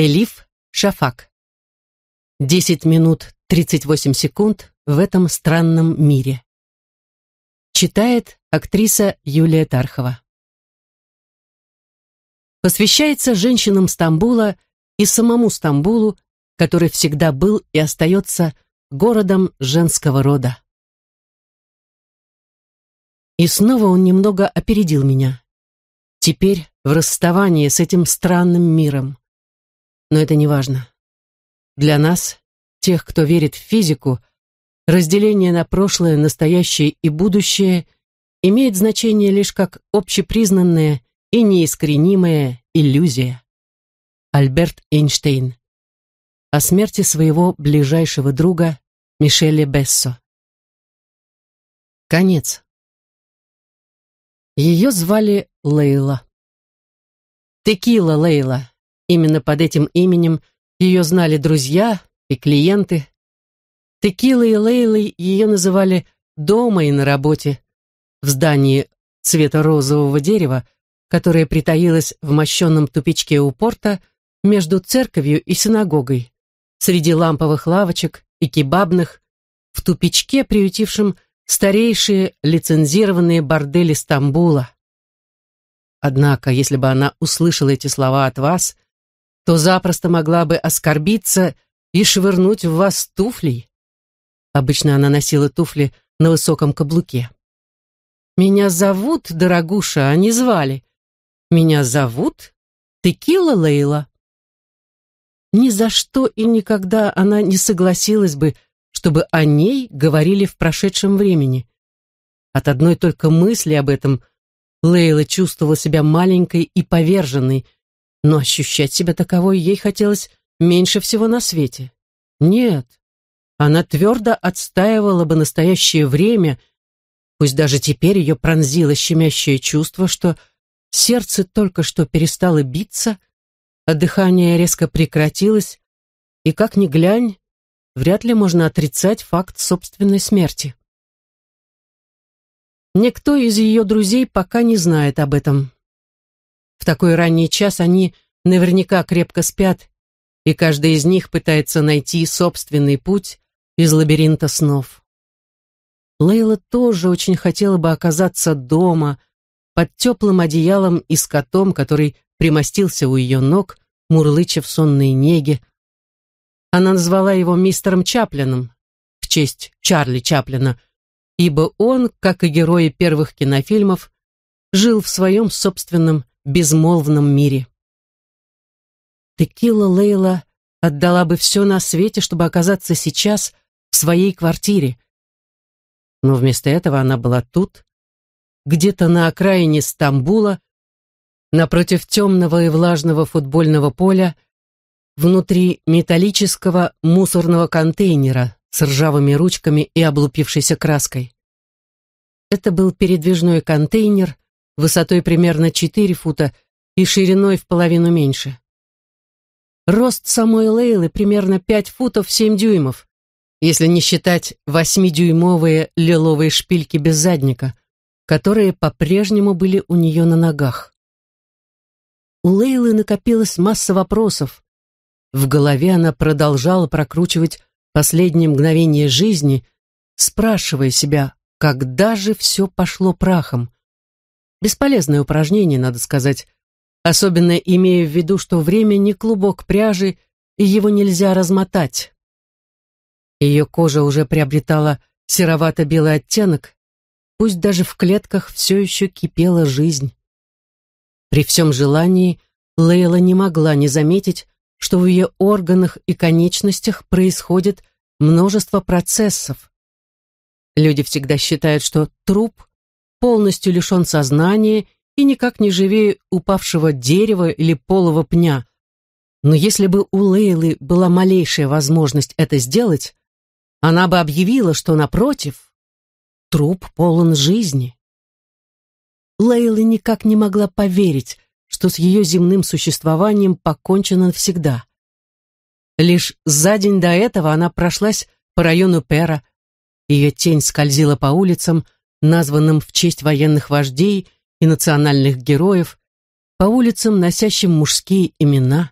Элиф Шафак. Десять минут тридцать восемь секунд в этом странном мире. Читает актриса Юлия Тархова. Посвящается женщинам Стамбула и самому Стамбулу, который всегда был и остается городом женского рода. И снова он немного опередил меня. Теперь в расставании с этим странным миром. Но это не важно. Для нас, тех, кто верит в физику, разделение на прошлое, настоящее и будущее имеет значение лишь как общепризнанная и неискоренимая иллюзия. Альберт Эйнштейн о смерти своего ближайшего друга Мишеля Бессо. Конец. Ее звали Лейла. Текила Лейла. Именно под этим именем ее знали друзья и клиенты. Текилой и Лейлой ее называли дома и на работе, в здании цвета розового дерева, которое притаилось в мощенном тупичке у порта между церковью и синагогой, среди ламповых лавочек и кебабных, в тупичке, приютившем старейшие лицензированные бордели Стамбула. Однако, если бы она услышала эти слова от вас – то запросто могла бы оскорбиться и швырнуть в вас туфлей. Обычно она носила туфли на высоком каблуке. «Меня зовут, дорогуша, а не звали. Меня зовут Текила Лейла». Ни за что и никогда она не согласилась бы, чтобы о ней говорили в прошедшем времени. От одной только мысли об этом Лейла чувствовала себя маленькой и поверженной, но ощущать себя таковой ей хотелось меньше всего на свете. Нет, она твердо отстаивала бы настоящее время, пусть даже теперь ее пронзило щемящее чувство, что сердце только что перестало биться, а дыхание резко прекратилось, и как ни глянь, вряд ли можно отрицать факт собственной смерти. Никто из ее друзей пока не знает об этом, такой ранний час они наверняка крепко спят, и каждый из них пытается найти собственный путь из лабиринта снов. Лейла тоже очень хотела бы оказаться дома, под теплым одеялом и с котом, который примостился у ее ног, мурлыча в сонной неге. Она назвала его мистером Чаплином в честь Чарли Чаплина, ибо он, как и герои первых кинофильмов, жил в своем собственном безмолвном мире. Текила Лейла отдала бы все на свете, чтобы оказаться сейчас в своей квартире. Но вместо этого она была тут, где-то на окраине Стамбула, напротив темного и влажного футбольного поля, внутри металлического мусорного контейнера с ржавыми ручками и облупившейся краской. Это был передвижной контейнер, высотой примерно 4 фута и шириной в половину меньше. Рост самой Лейлы примерно 5 футов 7 дюймов, если не считать 8-дюймовые лиловые шпильки без задника, которые по-прежнему были у нее на ногах. У Лейлы накопилась масса вопросов. В голове она продолжала прокручивать последние мгновения жизни, спрашивая себя, когда же все пошло прахом, Бесполезное упражнение, надо сказать, особенно имея в виду, что время не клубок пряжи, и его нельзя размотать. Ее кожа уже приобретала серовато-белый оттенок, пусть даже в клетках все еще кипела жизнь. При всем желании Лейла не могла не заметить, что в ее органах и конечностях происходит множество процессов. Люди всегда считают, что труп полностью лишен сознания и никак не живее упавшего дерева или полого пня. Но если бы у Лейлы была малейшая возможность это сделать, она бы объявила, что, напротив, труп полон жизни. Лейла никак не могла поверить, что с ее земным существованием покончено навсегда. Лишь за день до этого она прошлась по району Пера, ее тень скользила по улицам, названным в честь военных вождей и национальных героев, по улицам, носящим мужские имена.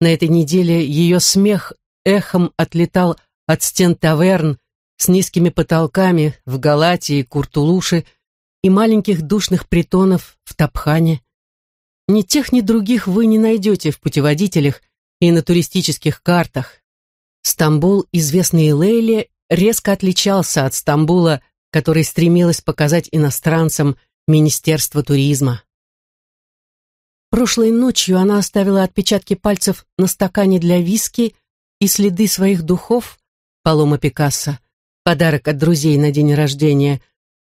На этой неделе ее смех эхом отлетал от стен таверн с низкими потолками в Галатии, Куртулуше и маленьких душных притонов в Тапхане. Ни тех, ни других вы не найдете в путеводителях и на туристических картах. Стамбул, известный Лейле, резко отличался от Стамбула которой стремилась показать иностранцам Министерство туризма. Прошлой ночью она оставила отпечатки пальцев на стакане для виски и следы своих духов Палома Пикассо, подарок от друзей на день рождения,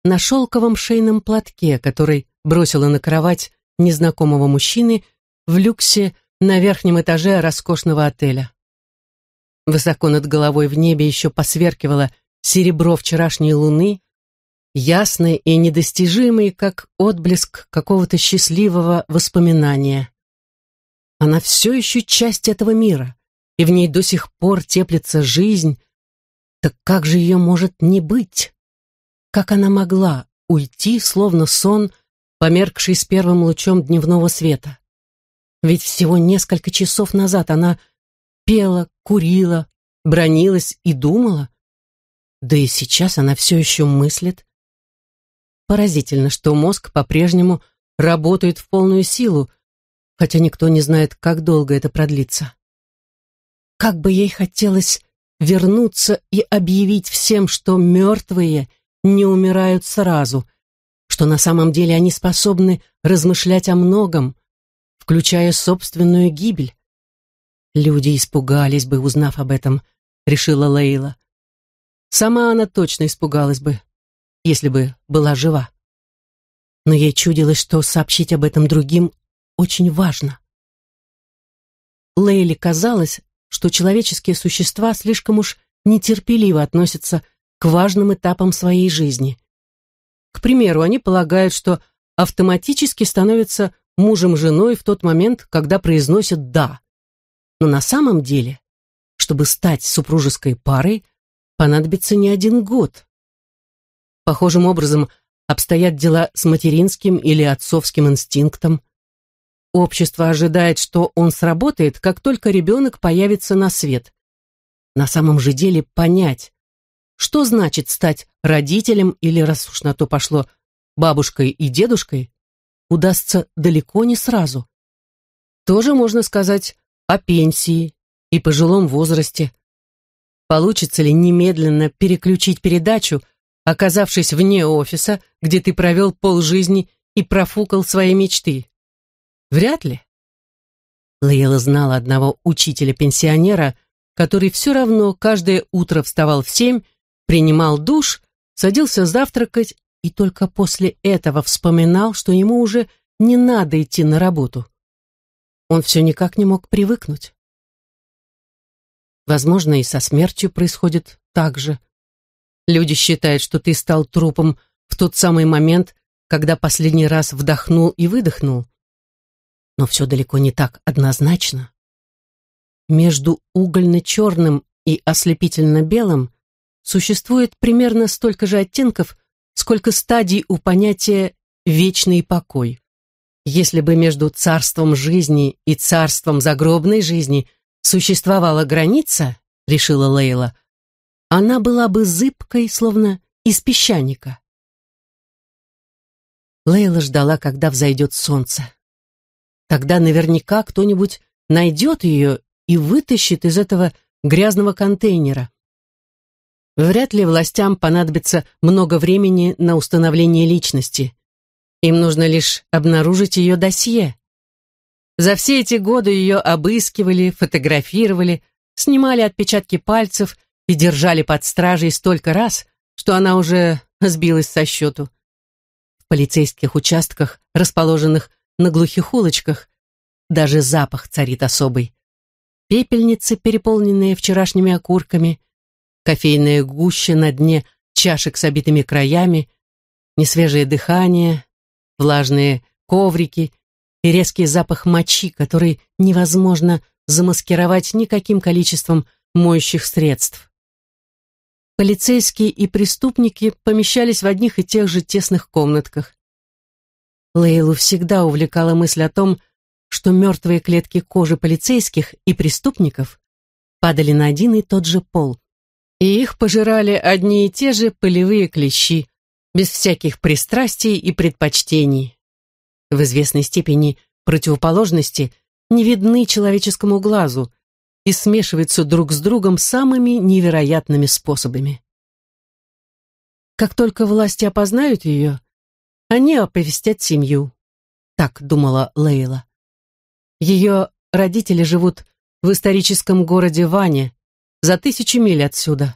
на шелковом шейном платке, который бросила на кровать незнакомого мужчины в люксе на верхнем этаже роскошного отеля. Высоко над головой в небе еще посверкивало серебро вчерашней луны, ясный и недостижимый, как отблеск какого-то счастливого воспоминания. Она все еще часть этого мира, и в ней до сих пор теплится жизнь. Так как же ее может не быть? Как она могла уйти, словно сон, померкший с первым лучом дневного света? Ведь всего несколько часов назад она пела, курила, бронилась и думала. Да и сейчас она все еще мыслит, Поразительно, что мозг по-прежнему работает в полную силу, хотя никто не знает, как долго это продлится. Как бы ей хотелось вернуться и объявить всем, что мертвые не умирают сразу, что на самом деле они способны размышлять о многом, включая собственную гибель. Люди испугались бы, узнав об этом, решила Лейла. Сама она точно испугалась бы, если бы была жива. Но ей чудилось, что сообщить об этом другим очень важно. Лейли казалось, что человеческие существа слишком уж нетерпеливо относятся к важным этапам своей жизни. К примеру, они полагают, что автоматически становятся мужем-женой в тот момент, когда произносят «да». Но на самом деле, чтобы стать супружеской парой, понадобится не один год, Похожим образом обстоят дела с материнским или отцовским инстинктом. Общество ожидает, что он сработает, как только ребенок появится на свет. На самом же деле понять, что значит стать родителем или, раз уж на то пошло, бабушкой и дедушкой, удастся далеко не сразу. Тоже можно сказать о пенсии и пожилом возрасте. Получится ли немедленно переключить передачу – оказавшись вне офиса, где ты провел полжизни и профукал свои мечты? Вряд ли. Лейла знала одного учителя-пенсионера, который все равно каждое утро вставал в семь, принимал душ, садился завтракать и только после этого вспоминал, что ему уже не надо идти на работу. Он все никак не мог привыкнуть. Возможно, и со смертью происходит так же, Люди считают, что ты стал трупом в тот самый момент, когда последний раз вдохнул и выдохнул. Но все далеко не так однозначно. Между угольно-черным и ослепительно-белым существует примерно столько же оттенков, сколько стадий у понятия «вечный покой». Если бы между царством жизни и царством загробной жизни существовала граница, решила Лейла, она была бы зыбкой, словно из песчаника. Лейла ждала, когда взойдет солнце. Тогда наверняка кто-нибудь найдет ее и вытащит из этого грязного контейнера. Вряд ли властям понадобится много времени на установление личности. Им нужно лишь обнаружить ее досье. За все эти годы ее обыскивали, фотографировали, снимали отпечатки пальцев, и держали под стражей столько раз, что она уже сбилась со счету. В полицейских участках, расположенных на глухих улочках, даже запах царит особый. Пепельницы, переполненные вчерашними окурками, кофейная гуща на дне чашек с обитыми краями, несвежее дыхание, влажные коврики и резкий запах мочи, который невозможно замаскировать никаким количеством моющих средств. Полицейские и преступники помещались в одних и тех же тесных комнатках. Лейлу всегда увлекала мысль о том, что мертвые клетки кожи полицейских и преступников падали на один и тот же пол, и их пожирали одни и те же полевые клещи, без всяких пристрастий и предпочтений. В известной степени противоположности не видны человеческому глазу, и смешиваются друг с другом самыми невероятными способами. Как только власти опознают ее, они оповестят семью. Так думала Лейла. Ее родители живут в историческом городе Ване, за тысячи миль отсюда.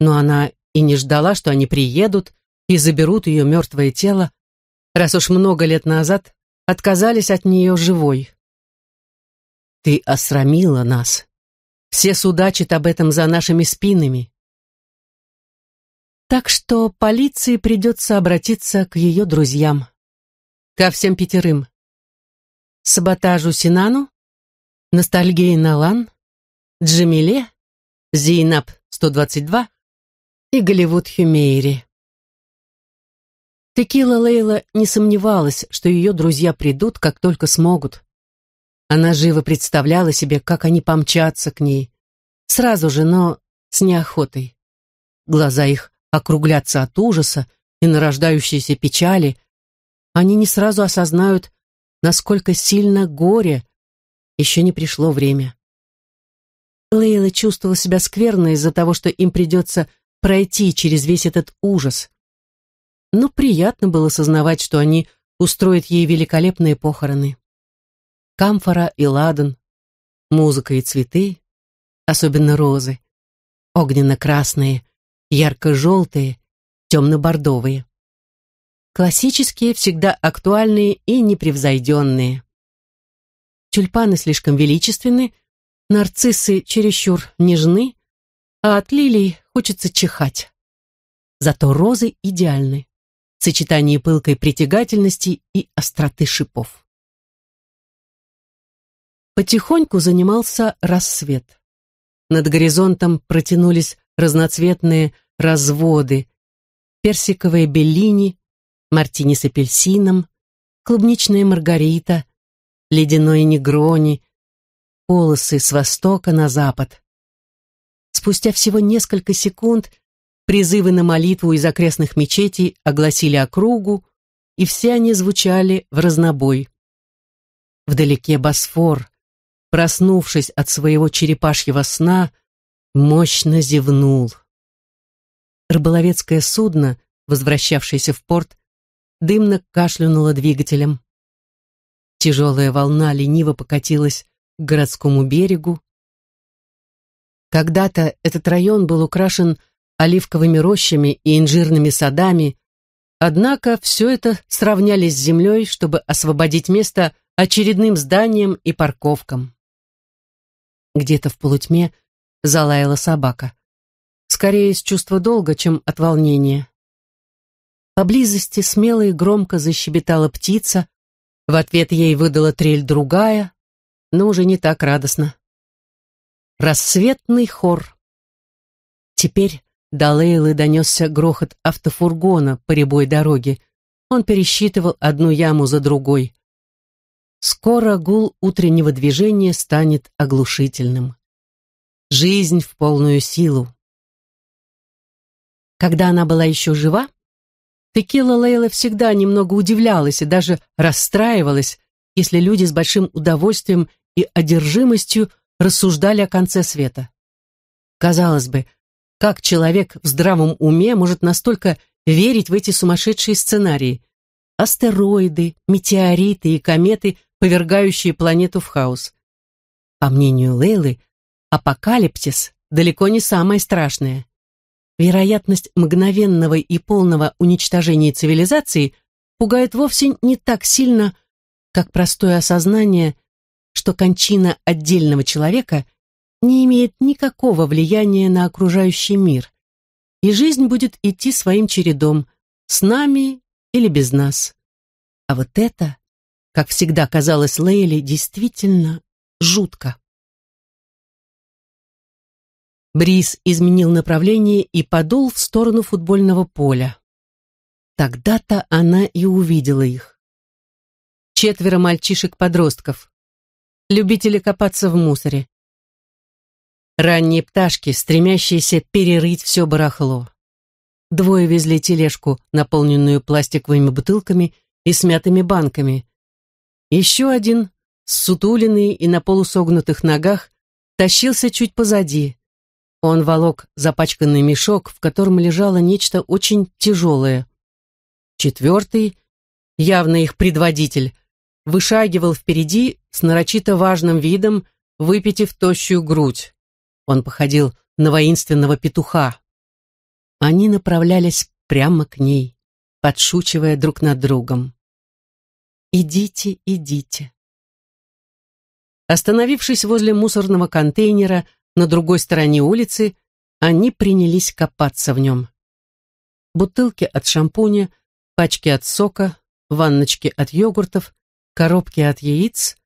Но она и не ждала, что они приедут и заберут ее мертвое тело, раз уж много лет назад отказались от нее живой. Ты осрамила нас. Все судачат об этом за нашими спинами. Так что полиции придется обратиться к ее друзьям. Ко всем пятерым. Саботажу Синану, Ностальгии Налан, Джамиле, Зейнаб 122 и Голливуд Хюмейри. Текила Лейла не сомневалась, что ее друзья придут, как только смогут. Она живо представляла себе, как они помчатся к ней. Сразу же, но с неохотой. Глаза их округлятся от ужаса и нарождающейся печали. Они не сразу осознают, насколько сильно горе. Еще не пришло время. Лейла чувствовала себя скверно из-за того, что им придется пройти через весь этот ужас. Но приятно было сознавать, что они устроят ей великолепные похороны камфора и ладан, музыка и цветы, особенно розы, огненно-красные, ярко-желтые, темно-бордовые. Классические, всегда актуальные и непревзойденные. Тюльпаны слишком величественны, нарциссы чересчур нежны, а от лилий хочется чихать. Зато розы идеальны сочетание пылкой притягательности и остроты шипов потихоньку занимался рассвет. Над горизонтом протянулись разноцветные разводы, персиковые беллини, мартини с апельсином, клубничная маргарита, ледяной негрони, полосы с востока на запад. Спустя всего несколько секунд призывы на молитву из окрестных мечетей огласили округу, и все они звучали в разнобой. Вдалеке Босфор, проснувшись от своего черепашьего сна, мощно зевнул. Рыболовецкое судно, возвращавшееся в порт, дымно кашлянуло двигателем. Тяжелая волна лениво покатилась к городскому берегу. Когда-то этот район был украшен оливковыми рощами и инжирными садами, однако все это сравняли с землей, чтобы освободить место очередным зданиям и парковкам. Где-то в полутьме залаяла собака. Скорее из чувства долга, чем от волнения. Поблизости смело и громко защебетала птица, в ответ ей выдала трель другая, но уже не так радостно. Рассветный хор. Теперь до Лейлы донесся грохот автофургона по рябой дороге. Он пересчитывал одну яму за другой. Скоро гул утреннего движения станет оглушительным. Жизнь в полную силу. Когда она была еще жива, Текила Лейла всегда немного удивлялась и даже расстраивалась, если люди с большим удовольствием и одержимостью рассуждали о конце света. Казалось бы, как человек в здравом уме может настолько верить в эти сумасшедшие сценарии – астероиды, метеориты и кометы повергающие планету в хаос. По мнению Лейлы, апокалипсис далеко не самое страшное. Вероятность мгновенного и полного уничтожения цивилизации пугает вовсе не так сильно, как простое осознание, что кончина отдельного человека не имеет никакого влияния на окружающий мир, и жизнь будет идти своим чередом, с нами или без нас. А вот это как всегда казалось Лейли, действительно жутко. Бриз изменил направление и подул в сторону футбольного поля. Тогда-то она и увидела их. Четверо мальчишек-подростков. Любители копаться в мусоре. Ранние пташки, стремящиеся перерыть все барахло. Двое везли тележку, наполненную пластиковыми бутылками и смятыми банками, еще один, сутуленный и на полусогнутых ногах, тащился чуть позади. Он волок запачканный мешок, в котором лежало нечто очень тяжелое. Четвертый, явно их предводитель, вышагивал впереди с нарочито важным видом, выпитив тощую грудь. Он походил на воинственного петуха. Они направлялись прямо к ней, подшучивая друг над другом. «Идите, идите». Остановившись возле мусорного контейнера на другой стороне улицы, они принялись копаться в нем. Бутылки от шампуня, пачки от сока, ванночки от йогуртов, коробки от яиц.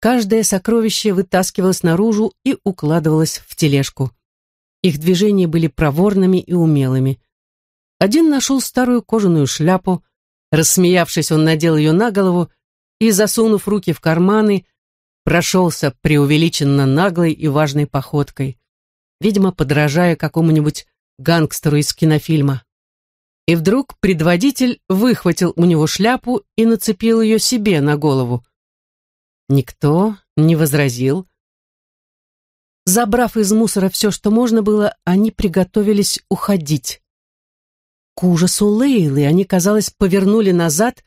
Каждое сокровище вытаскивалось наружу и укладывалось в тележку. Их движения были проворными и умелыми. Один нашел старую кожаную шляпу, Рассмеявшись, он надел ее на голову и, засунув руки в карманы, прошелся преувеличенно наглой и важной походкой, видимо, подражая какому-нибудь гангстеру из кинофильма. И вдруг предводитель выхватил у него шляпу и нацепил ее себе на голову. Никто не возразил. Забрав из мусора все, что можно было, они приготовились уходить. К ужасу Лейлы они, казалось, повернули назад,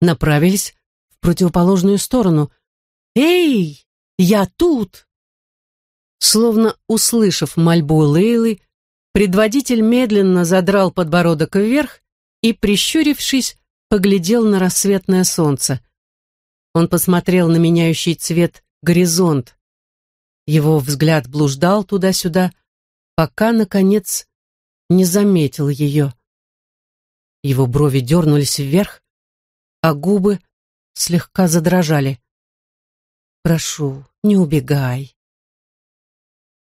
направились в противоположную сторону. «Эй, я тут!» Словно услышав мольбу Лейлы, предводитель медленно задрал подбородок вверх и, прищурившись, поглядел на рассветное солнце. Он посмотрел на меняющий цвет горизонт. Его взгляд блуждал туда-сюда, пока, наконец, не заметил ее. Его брови дернулись вверх, а губы слегка задрожали. «Прошу, не убегай».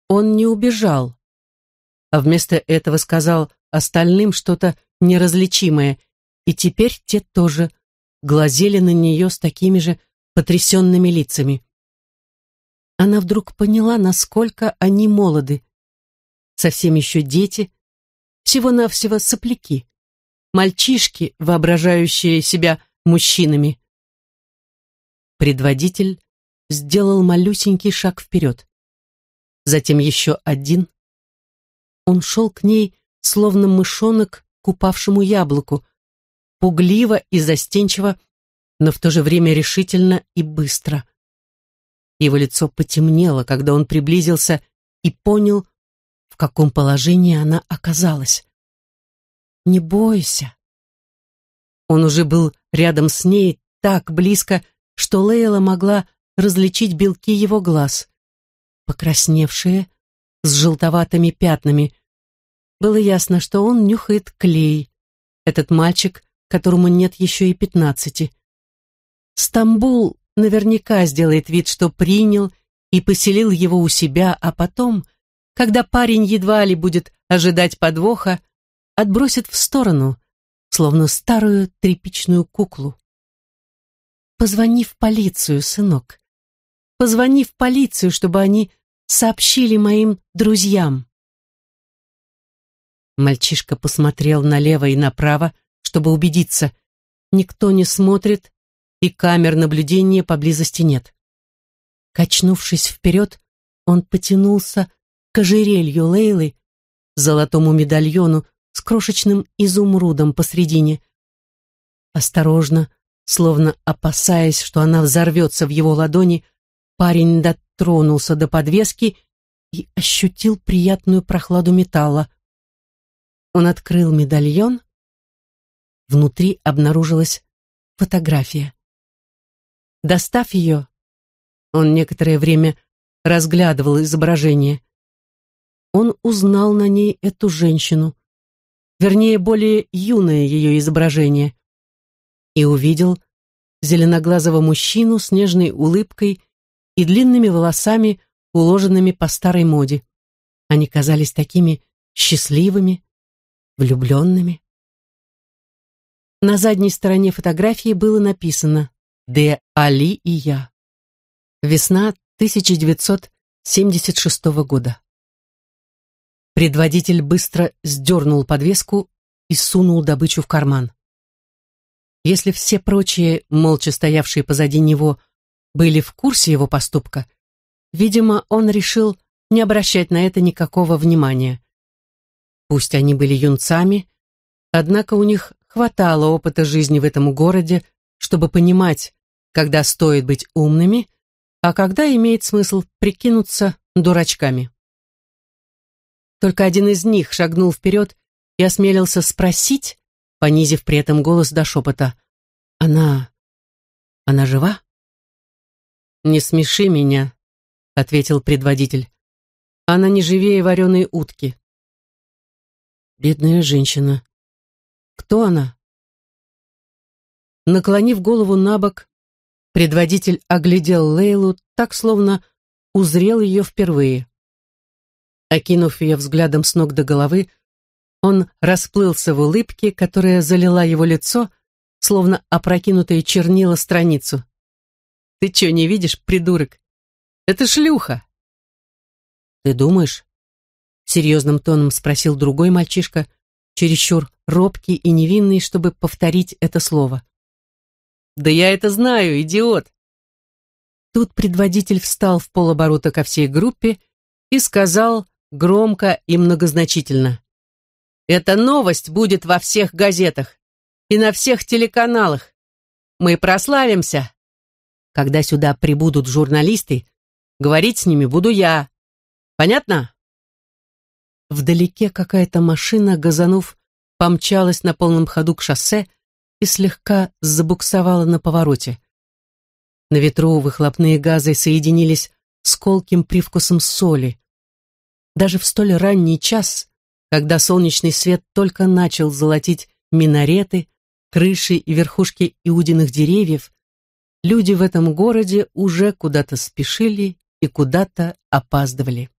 Он не убежал, а вместо этого сказал остальным что-то неразличимое, и теперь те тоже глазели на нее с такими же потрясенными лицами. Она вдруг поняла, насколько они молоды. Совсем еще дети, всего-навсего сопляки мальчишки, воображающие себя мужчинами. Предводитель сделал малюсенький шаг вперед. Затем еще один. Он шел к ней, словно мышонок к упавшему яблоку, пугливо и застенчиво, но в то же время решительно и быстро. Его лицо потемнело, когда он приблизился и понял, в каком положении она оказалась. Не бойся. Он уже был рядом с ней так близко, что Лейла могла различить белки его глаз, покрасневшие, с желтоватыми пятнами. Было ясно, что он нюхает клей, этот мальчик, которому нет еще и пятнадцати. Стамбул наверняка сделает вид, что принял и поселил его у себя, а потом, когда парень едва ли будет ожидать подвоха, отбросит в сторону, словно старую тряпичную куклу. «Позвони в полицию, сынок. Позвони в полицию, чтобы они сообщили моим друзьям». Мальчишка посмотрел налево и направо, чтобы убедиться. Никто не смотрит, и камер наблюдения поблизости нет. Качнувшись вперед, он потянулся к ожерелью Лейлы, золотому медальону с крошечным изумрудом посредине. Осторожно, словно опасаясь, что она взорвется в его ладони, парень дотронулся до подвески и ощутил приятную прохладу металла. Он открыл медальон. Внутри обнаружилась фотография. Достав ее, он некоторое время разглядывал изображение. Он узнал на ней эту женщину вернее, более юное ее изображение, и увидел зеленоглазого мужчину с нежной улыбкой и длинными волосами, уложенными по старой моде. Они казались такими счастливыми, влюбленными. На задней стороне фотографии было написано «Де Али и я». Весна 1976 года. Предводитель быстро сдернул подвеску и сунул добычу в карман. Если все прочие, молча стоявшие позади него, были в курсе его поступка, видимо, он решил не обращать на это никакого внимания. Пусть они были юнцами, однако у них хватало опыта жизни в этом городе, чтобы понимать, когда стоит быть умными, а когда имеет смысл прикинуться дурачками. Только один из них шагнул вперед и осмелился спросить, понизив при этом голос до шепота. «Она... она жива?» «Не смеши меня», — ответил предводитель. «Она не живее вареной утки». «Бедная женщина. Кто она?» Наклонив голову на бок, предводитель оглядел Лейлу так, словно узрел ее впервые. Окинув ее взглядом с ног до головы, он расплылся в улыбке, которая залила его лицо, словно опрокинутая чернила страницу. «Ты чё, не видишь, придурок? Это шлюха!» «Ты думаешь?» — серьезным тоном спросил другой мальчишка, чересчур робкий и невинный, чтобы повторить это слово. «Да я это знаю, идиот!» Тут предводитель встал в полоборота ко всей группе и сказал громко и многозначительно. «Эта новость будет во всех газетах и на всех телеканалах. Мы прославимся. Когда сюда прибудут журналисты, говорить с ними буду я. Понятно?» Вдалеке какая-то машина, газанув, помчалась на полном ходу к шоссе и слегка забуксовала на повороте. На ветру выхлопные газы соединились с колким привкусом соли даже в столь ранний час, когда солнечный свет только начал золотить минареты, крыши и верхушки иудиных деревьев, люди в этом городе уже куда-то спешили и куда-то опаздывали.